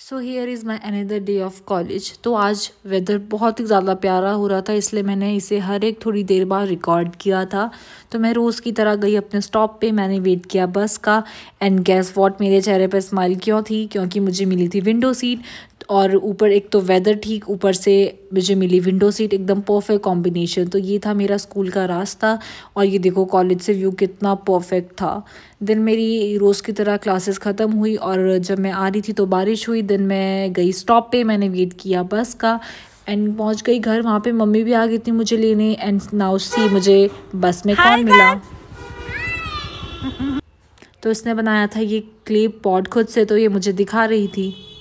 so here is my another day of college तो आज weather बहुत ही ज़्यादा प्यारा हो रहा था इसलिए मैंने इसे हर एक थोड़ी देर बाद रिकॉर्ड किया था तो मैं रोज़ की तरह गई अपने स्टॉप पे मैंने वेट किया बस का एंड गैस वॉट मेरे चेहरे पर स्माइल क्यों थी क्योंकि मुझे मिली थी विंडो सीट और ऊपर एक तो वेदर ठीक ऊपर से मुझे मिली विंडो सीट एकदम परफेक्ट कॉम्बिनेशन तो ये था मेरा स्कूल का रास्ता और ये देखो कॉलेज से व्यू कितना परफेक्ट था दिन मेरी रोज़ की तरह क्लासेस ख़त्म हुई और जब मैं आ रही थी तो बारिश हुई दिन मैं गई स्टॉप पे मैंने वेट किया बस का एंड पहुंच गई घर वहाँ पे मम्मी भी आ गई थी मुझे लेने एंड नाउ सी मुझे बस में कौन मिला तो इसने बनाया था ये क्लिप पॉट खुद से तो ये मुझे दिखा रही थी